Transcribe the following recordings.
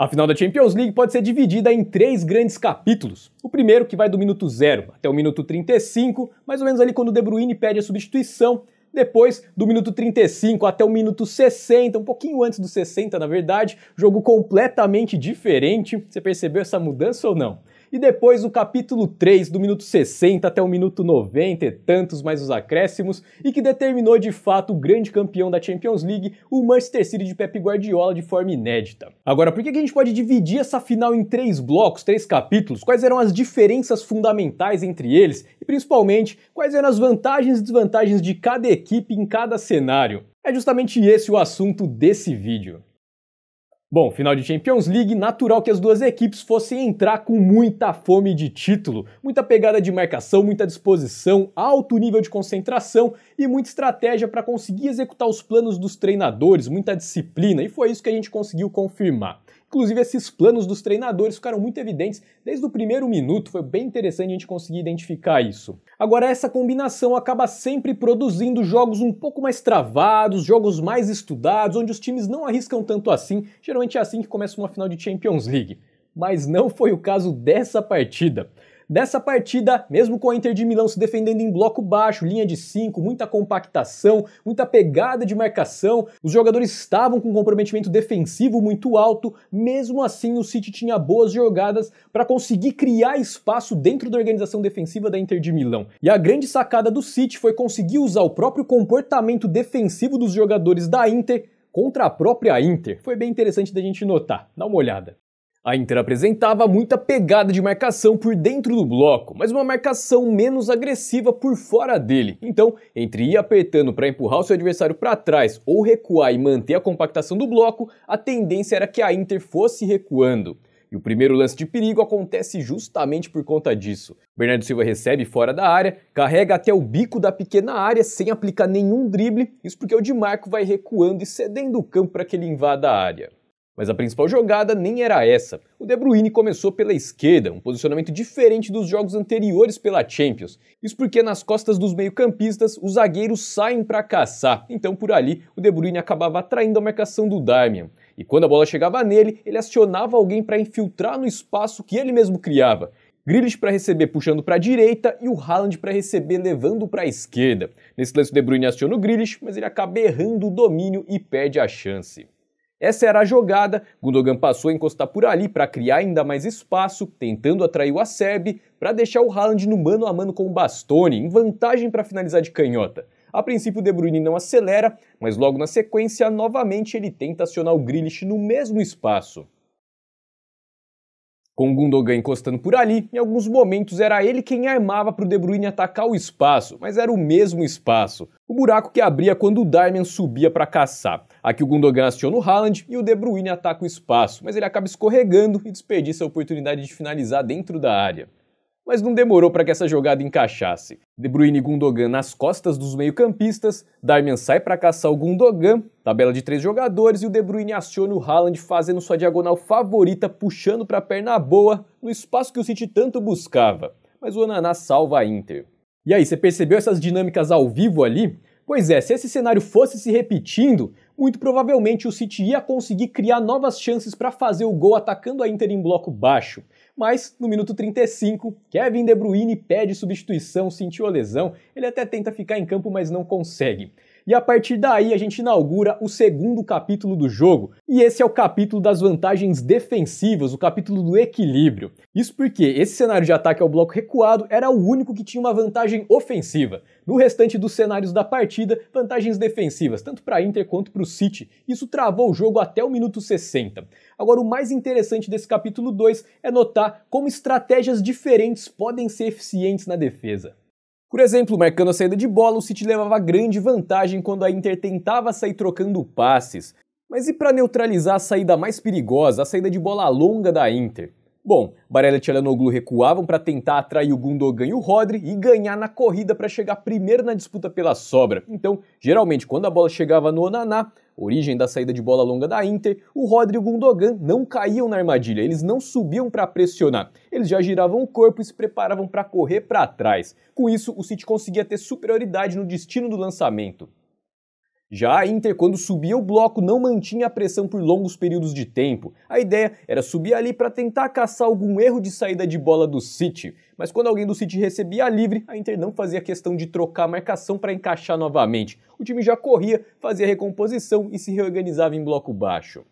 A final da Champions League pode ser dividida em três grandes capítulos. O primeiro, que vai do minuto zero até o minuto 35, mais ou menos ali quando o De Bruyne pede a substituição. Depois, do minuto 35 até o minuto 60, um pouquinho antes do 60, na verdade, jogo completamente diferente. Você percebeu essa mudança ou não? e depois o capítulo 3, do minuto 60 até o minuto 90 e tantos mais os acréscimos, e que determinou de fato o grande campeão da Champions League, o Manchester City de Pep Guardiola, de forma inédita. Agora, por que a gente pode dividir essa final em três blocos, três capítulos? Quais eram as diferenças fundamentais entre eles? E principalmente, quais eram as vantagens e desvantagens de cada equipe em cada cenário? É justamente esse o assunto desse vídeo. Bom, final de Champions League, natural que as duas equipes fossem entrar com muita fome de título, muita pegada de marcação, muita disposição, alto nível de concentração e muita estratégia para conseguir executar os planos dos treinadores, muita disciplina, e foi isso que a gente conseguiu confirmar. Inclusive, esses planos dos treinadores ficaram muito evidentes desde o primeiro minuto, foi bem interessante a gente conseguir identificar isso. Agora, essa combinação acaba sempre produzindo jogos um pouco mais travados, jogos mais estudados, onde os times não arriscam tanto assim. Geralmente é assim que começa uma final de Champions League. Mas não foi o caso dessa partida. Dessa partida, mesmo com a Inter de Milão se defendendo em bloco baixo, linha de 5, muita compactação, muita pegada de marcação, os jogadores estavam com um comprometimento defensivo muito alto, mesmo assim o City tinha boas jogadas para conseguir criar espaço dentro da organização defensiva da Inter de Milão. E a grande sacada do City foi conseguir usar o próprio comportamento defensivo dos jogadores da Inter contra a própria Inter. Foi bem interessante da gente notar. Dá uma olhada. A Inter apresentava muita pegada de marcação por dentro do bloco, mas uma marcação menos agressiva por fora dele. Então, entre ir apertando para empurrar o seu adversário para trás ou recuar e manter a compactação do bloco, a tendência era que a Inter fosse recuando. E o primeiro lance de perigo acontece justamente por conta disso. Bernardo Silva recebe fora da área, carrega até o bico da pequena área sem aplicar nenhum drible, isso porque o Di Marco vai recuando e cedendo o campo para que ele invada a área. Mas a principal jogada nem era essa. O De Bruyne começou pela esquerda, um posicionamento diferente dos jogos anteriores pela Champions. Isso porque nas costas dos meio-campistas os zagueiros saem para caçar, então por ali o De Bruyne acabava atraindo a marcação do Darmian. E quando a bola chegava nele, ele acionava alguém para infiltrar no espaço que ele mesmo criava. Grealish para receber puxando para a direita e o Haaland para receber levando para a esquerda. Nesse lance, o De Bruyne aciona o Grealish, mas ele acaba errando o domínio e perde a chance. Essa era a jogada, Gundogan passou a encostar por ali para criar ainda mais espaço, tentando atrair o Acerbi para deixar o Haaland no mano a mano com o Bastoni, em vantagem para finalizar de canhota. A princípio, De Bruyne não acelera, mas logo na sequência, novamente ele tenta acionar o Grealish no mesmo espaço. Com o Gundogan encostando por ali, em alguns momentos era ele quem armava para o De Bruyne atacar o espaço, mas era o mesmo espaço. O buraco que abria quando o Darmian subia para caçar. Aqui o Gundogan aciona o Haaland e o De Bruyne ataca o espaço, mas ele acaba escorregando e desperdiça a oportunidade de finalizar dentro da área mas não demorou para que essa jogada encaixasse. De Bruyne e Gundogan nas costas dos meio-campistas, Darmian sai para caçar o Gundogan, tabela de três jogadores e o De Bruyne aciona o Haaland fazendo sua diagonal favorita, puxando para a perna boa, no espaço que o City tanto buscava. Mas o Ananá salva a Inter. E aí, você percebeu essas dinâmicas ao vivo ali? Pois é, se esse cenário fosse se repetindo, muito provavelmente o City ia conseguir criar novas chances para fazer o gol atacando a Inter em bloco baixo mas no minuto 35, Kevin De Bruyne pede substituição, sentiu a lesão, ele até tenta ficar em campo, mas não consegue e a partir daí a gente inaugura o segundo capítulo do jogo. E esse é o capítulo das vantagens defensivas, o capítulo do equilíbrio. Isso porque esse cenário de ataque ao bloco recuado era o único que tinha uma vantagem ofensiva. No restante dos cenários da partida, vantagens defensivas, tanto para Inter quanto para o City. Isso travou o jogo até o minuto 60. Agora, o mais interessante desse capítulo 2 é notar como estratégias diferentes podem ser eficientes na defesa. Por exemplo, marcando a saída de bola, o City levava grande vantagem quando a Inter tentava sair trocando passes. Mas e para neutralizar a saída mais perigosa, a saída de bola longa da Inter? Bom, Barella e Tchalanoglu recuavam para tentar atrair o Gundogan e o Rodri e ganhar na corrida para chegar primeiro na disputa pela sobra. Então, geralmente, quando a bola chegava no Onaná, origem da saída de bola longa da Inter, o Rodrigo Gundogan não caíam na armadilha, eles não subiam para pressionar, eles já giravam o corpo e se preparavam para correr para trás. Com isso, o City conseguia ter superioridade no destino do lançamento. Já a Inter, quando subia o bloco, não mantinha a pressão por longos períodos de tempo. A ideia era subir ali para tentar caçar algum erro de saída de bola do City. Mas quando alguém do City recebia a livre, a Inter não fazia questão de trocar a marcação para encaixar novamente. O time já corria, fazia recomposição e se reorganizava em bloco baixo.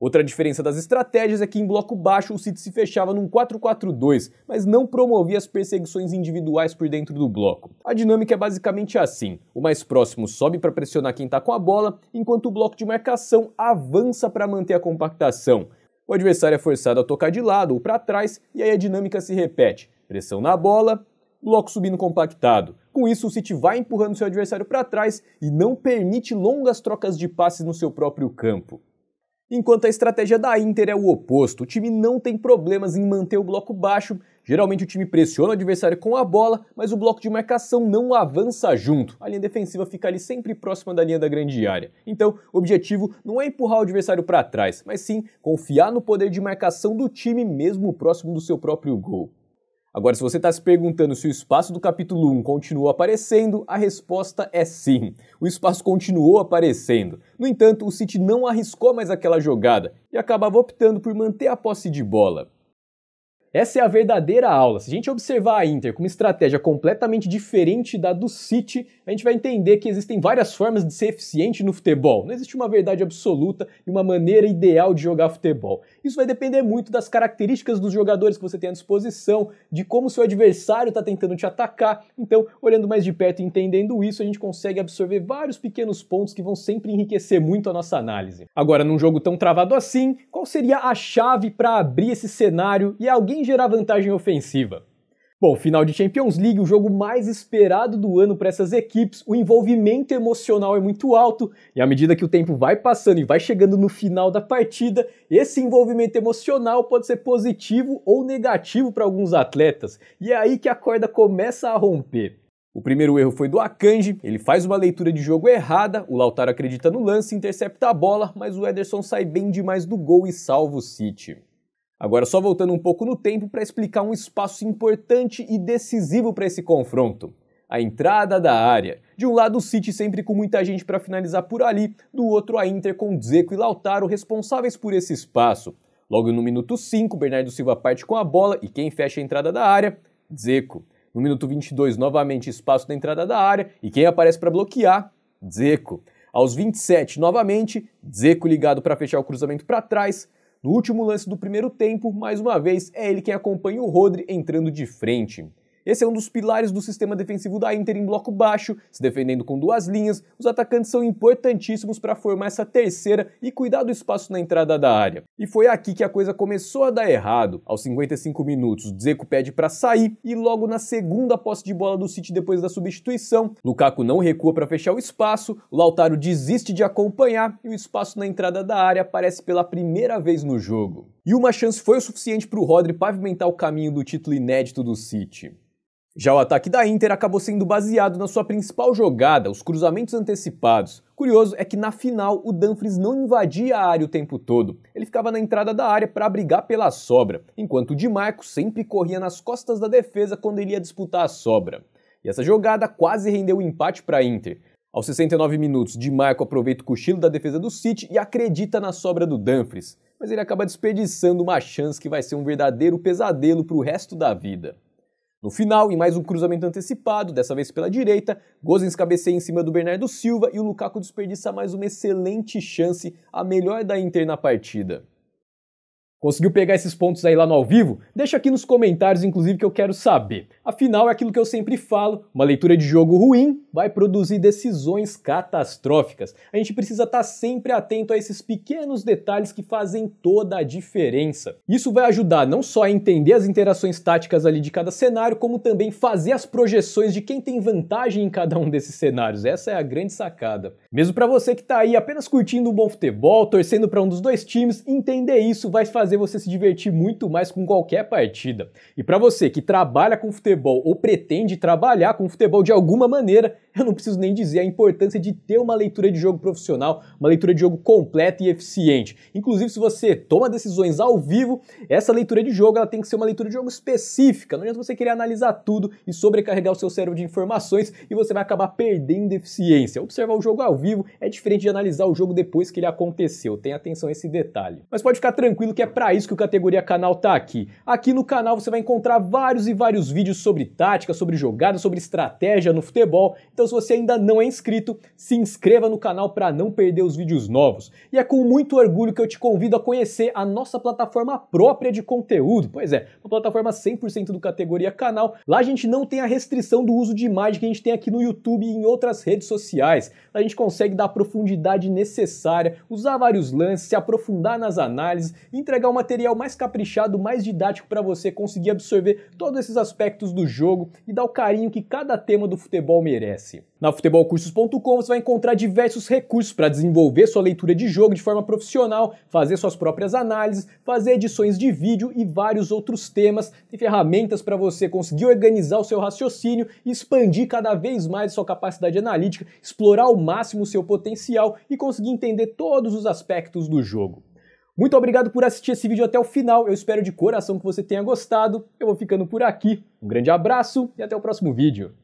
Outra diferença das estratégias é que em bloco baixo o City se fechava num 4-4-2, mas não promovia as perseguições individuais por dentro do bloco. A dinâmica é basicamente assim: o mais próximo sobe para pressionar quem está com a bola, enquanto o bloco de marcação avança para manter a compactação. O adversário é forçado a tocar de lado ou para trás e aí a dinâmica se repete: pressão na bola, bloco subindo compactado. Com isso, o City vai empurrando seu adversário para trás e não permite longas trocas de passes no seu próprio campo. Enquanto a estratégia da Inter é o oposto, o time não tem problemas em manter o bloco baixo, geralmente o time pressiona o adversário com a bola, mas o bloco de marcação não avança junto. A linha defensiva fica ali sempre próxima da linha da grande área. Então, o objetivo não é empurrar o adversário para trás, mas sim confiar no poder de marcação do time mesmo próximo do seu próprio gol. Agora, se você está se perguntando se o espaço do capítulo 1 continuou aparecendo, a resposta é sim. O espaço continuou aparecendo. No entanto, o City não arriscou mais aquela jogada e acabava optando por manter a posse de bola. Essa é a verdadeira aula. Se a gente observar a Inter com uma estratégia completamente diferente da do City, a gente vai entender que existem várias formas de ser eficiente no futebol. Não existe uma verdade absoluta e uma maneira ideal de jogar futebol. Isso vai depender muito das características dos jogadores que você tem à disposição, de como seu adversário está tentando te atacar. Então, olhando mais de perto e entendendo isso, a gente consegue absorver vários pequenos pontos que vão sempre enriquecer muito a nossa análise. Agora, num jogo tão travado assim, qual seria a chave para abrir esse cenário e alguém sem gerar vantagem ofensiva. Bom, final de Champions League, o jogo mais esperado do ano para essas equipes, o envolvimento emocional é muito alto e à medida que o tempo vai passando e vai chegando no final da partida, esse envolvimento emocional pode ser positivo ou negativo para alguns atletas e é aí que a corda começa a romper. O primeiro erro foi do Akanji, ele faz uma leitura de jogo errada, o Lautaro acredita no lance, intercepta a bola, mas o Ederson sai bem demais do gol e salva o City. Agora, só voltando um pouco no tempo para explicar um espaço importante e decisivo para esse confronto. A entrada da área. De um lado, o City sempre com muita gente para finalizar por ali, do outro, a Inter com Zeco e Lautaro responsáveis por esse espaço. Logo no minuto 5, Bernardo Silva parte com a bola e quem fecha a entrada da área? Zeco. No minuto 22, novamente espaço na entrada da área e quem aparece para bloquear? Zeco. Aos 27, novamente, Zeco ligado para fechar o cruzamento para trás, no último lance do primeiro tempo, mais uma vez, é ele quem acompanha o Rodri entrando de frente. Esse é um dos pilares do sistema defensivo da Inter em bloco baixo, se defendendo com duas linhas. Os atacantes são importantíssimos para formar essa terceira e cuidar do espaço na entrada da área. E foi aqui que a coisa começou a dar errado. Aos 55 minutos, Dzeko pede para sair e logo na segunda posse de bola do City depois da substituição, Lukaku não recua para fechar o espaço, o Lautaro desiste de acompanhar e o espaço na entrada da área aparece pela primeira vez no jogo. E uma chance foi o suficiente para o Rodri pavimentar o caminho do título inédito do City. Já o ataque da Inter acabou sendo baseado na sua principal jogada, os cruzamentos antecipados. Curioso é que na final o Dumfries não invadia a área o tempo todo. Ele ficava na entrada da área para brigar pela sobra, enquanto o Di Marco sempre corria nas costas da defesa quando ele ia disputar a sobra. E essa jogada quase rendeu o um empate para a Inter, aos 69 minutos, Di Marco aproveita o cochilo da defesa do City e acredita na sobra do Dumfries, mas ele acaba desperdiçando uma chance que vai ser um verdadeiro pesadelo para o resto da vida. No final, em mais um cruzamento antecipado, dessa vez pela direita, Gozens cabeceia em cima do Bernardo Silva e o Lukaku desperdiça mais uma excelente chance, a melhor da Inter na partida. Conseguiu pegar esses pontos aí lá no ao vivo? Deixa aqui nos comentários, inclusive, que eu quero saber. Afinal, é aquilo que eu sempre falo: uma leitura de jogo ruim vai produzir decisões catastróficas. A gente precisa estar tá sempre atento a esses pequenos detalhes que fazem toda a diferença. Isso vai ajudar não só a entender as interações táticas ali de cada cenário, como também fazer as projeções de quem tem vantagem em cada um desses cenários. Essa é a grande sacada. Mesmo para você que está aí apenas curtindo um bom futebol, torcendo para um dos dois times, entender isso vai fazer fazer você se divertir muito mais com qualquer partida. E para você que trabalha com futebol ou pretende trabalhar com futebol de alguma maneira, eu não preciso nem dizer a importância de ter uma leitura de jogo profissional, uma leitura de jogo completa e eficiente. Inclusive, se você toma decisões ao vivo, essa leitura de jogo ela tem que ser uma leitura de jogo específica. Não adianta você querer analisar tudo e sobrecarregar o seu cérebro de informações e você vai acabar perdendo eficiência. Observar o jogo ao vivo é diferente de analisar o jogo depois que ele aconteceu. Tenha atenção a esse detalhe. Mas pode ficar tranquilo que é para isso que o categoria canal tá aqui. Aqui no canal você vai encontrar vários e vários vídeos sobre tática, sobre jogada, sobre estratégia no futebol. Então, se você ainda não é inscrito, se inscreva no canal para não perder os vídeos novos. E é com muito orgulho que eu te convido a conhecer a nossa plataforma própria de conteúdo. Pois é, uma plataforma 100% do categoria canal. Lá a gente não tem a restrição do uso de imagem que a gente tem aqui no YouTube e em outras redes sociais. Lá a gente consegue dar a profundidade necessária, usar vários lances, se aprofundar nas análises, entregar um material mais caprichado, mais didático para você conseguir absorver todos esses aspectos do jogo e dar o carinho que cada tema do futebol merece. Na futebolcursos.com você vai encontrar diversos recursos para desenvolver sua leitura de jogo de forma profissional, fazer suas próprias análises, fazer edições de vídeo e vários outros temas. Tem ferramentas para você conseguir organizar o seu raciocínio, expandir cada vez mais sua capacidade analítica, explorar ao máximo o seu potencial e conseguir entender todos os aspectos do jogo. Muito obrigado por assistir esse vídeo até o final. Eu espero de coração que você tenha gostado. Eu vou ficando por aqui. Um grande abraço e até o próximo vídeo.